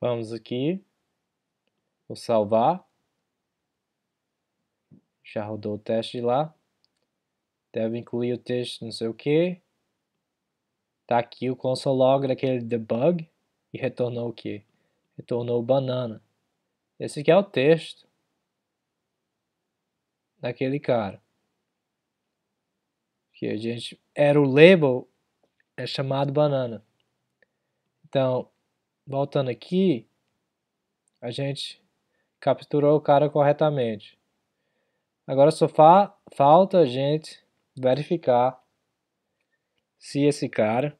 Vamos aqui. Vou salvar. Já rodou o teste lá. Deve incluir o texto não sei o que. Tá aqui o console log daquele debug. E retornou o que? Retornou banana. Esse aqui é o texto daquele cara. Que a gente era o label é chamado banana. Então, voltando aqui, a gente capturou o cara corretamente. Agora só fa falta a gente verificar se esse cara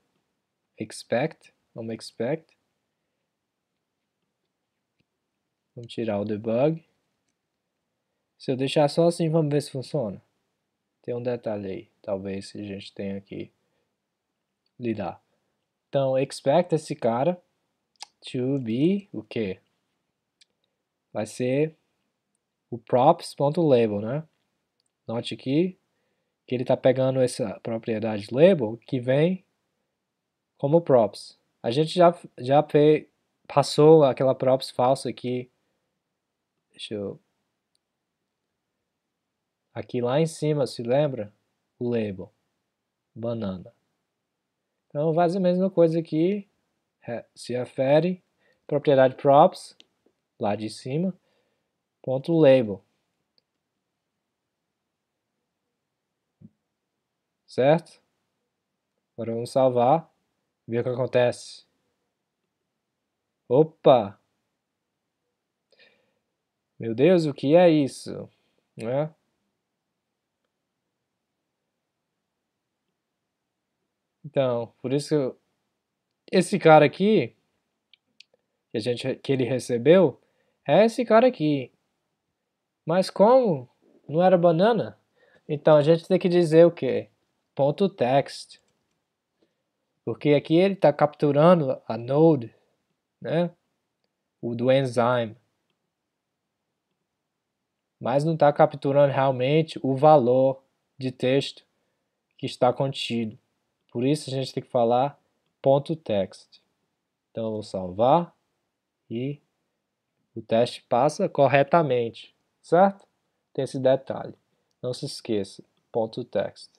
expect, vamos expect. Vamos tirar o debug. Se eu deixar só assim, vamos ver se funciona. Tem um detalhe aí, talvez a gente tenha que lidar. Então, expect esse cara to be o quê? Vai ser o props.label, né? Note aqui que ele está pegando essa propriedade label que vem como props. A gente já, já passou aquela props falsa aqui. Deixa eu... Aqui lá em cima, se lembra? O label. Banana. Então, faz a mesma coisa aqui. É, se refere propriedade props, lá de cima, ponto label. Certo? Agora vamos salvar, ver o que acontece. Opa! Meu Deus, o que é isso? Né? Então, por isso que eu esse cara aqui, que, a gente, que ele recebeu, é esse cara aqui. Mas como não era banana? Então a gente tem que dizer o quê? Ponto text. Porque aqui ele está capturando a node, né? O do enzyme. Mas não está capturando realmente o valor de texto que está contido. Por isso a gente tem que falar .text. Então eu vou salvar e o teste passa corretamente, certo? Tem esse detalhe. Não se esqueça, ponto .text.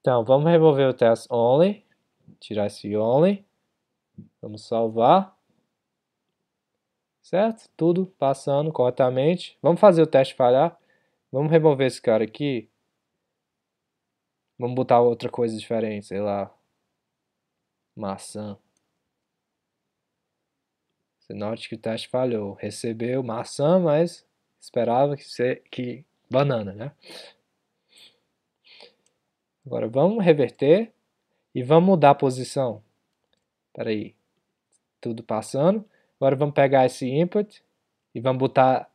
Então, vamos remover o test only, tirar esse only, vamos salvar, certo? Tudo passando corretamente. Vamos fazer o teste falhar, vamos remover esse cara aqui, Vamos botar outra coisa diferente, sei lá. Maçã. Você note que o teste falhou. Recebeu maçã, mas esperava que, ser, que banana, né? Agora vamos reverter e vamos mudar a posição. Espera aí. Tudo passando. Agora vamos pegar esse input e vamos botar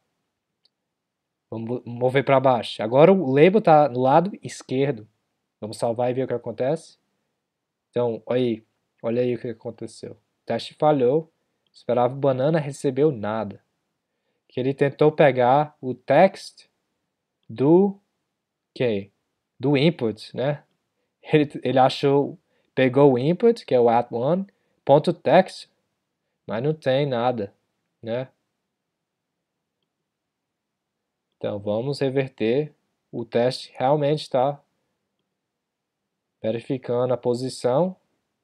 vamos mover para baixo. Agora o label está no lado esquerdo. Vamos salvar e ver o que acontece? Então, olha aí, olha aí o que aconteceu. O teste falhou, esperava o banana, recebeu nada. Que ele tentou pegar o text do que do input, né? Ele, ele achou, pegou o input, que é o at one, ponto text, mas não tem nada, né? Então vamos reverter. O teste realmente está verificando a posição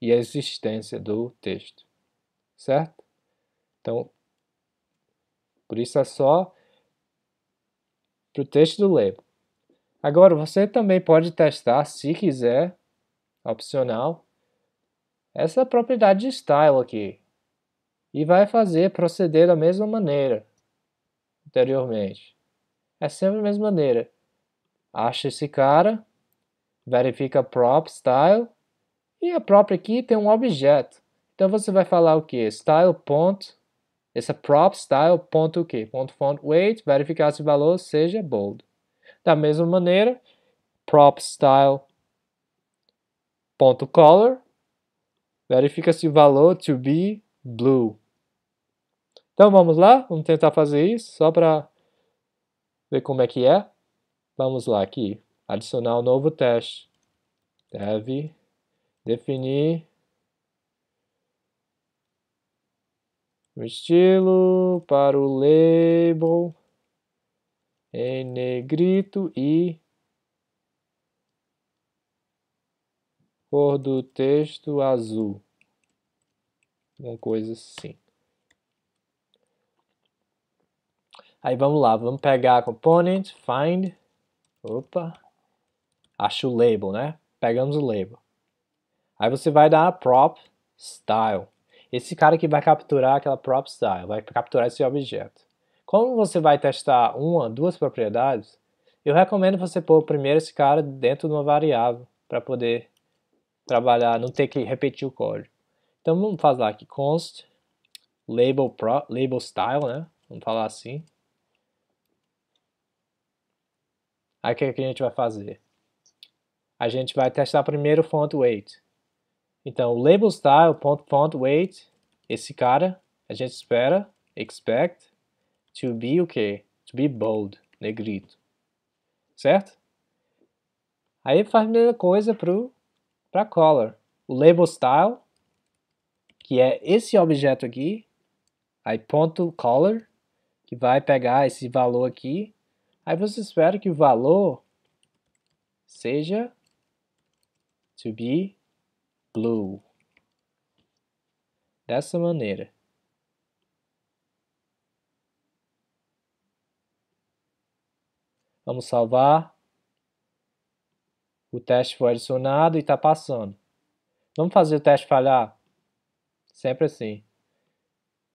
e a existência do texto, certo? Então, por isso é só para o texto do label. Agora, você também pode testar, se quiser, opcional, essa propriedade de style aqui. E vai fazer proceder da mesma maneira anteriormente. É sempre a mesma maneira. Acha esse cara, verifica prop style e a própria aqui tem um objeto. Então você vai falar o que? Style ponto, essa prop style ponto o que? Ponto font weight, verificar se o valor seja bold. Da mesma maneira, prop style ponto color, verifica se o valor to be blue. Então vamos lá, vamos tentar fazer isso só para ver como é que é. Vamos lá aqui adicionar um novo teste. Deve definir o estilo para o label em negrito e cor do texto azul. Uma coisa assim. Aí vamos lá, vamos pegar a component, find, opa, acha o label, né? Pegamos o label. Aí você vai dar prop style. Esse cara que vai capturar aquela prop style, vai capturar esse objeto. Como você vai testar uma, duas propriedades, eu recomendo você pôr primeiro esse cara dentro de uma variável para poder trabalhar, não ter que repetir o código. Então vamos falar aqui const label pro, label style, né? Vamos falar assim. Aí o que, é que a gente vai fazer? a gente vai testar primeiro o font weight. Então, label style ponto font weight, esse cara, a gente espera, expect to be o quê? To be bold, negrito. Certo? Aí faz a mesma coisa para color. O label style, que é esse objeto aqui, aí ponto color, que vai pegar esse valor aqui. Aí você espera que o valor seja to be blue. Dessa maneira. Vamos salvar. O teste foi adicionado e está passando. Vamos fazer o teste falhar? Sempre assim.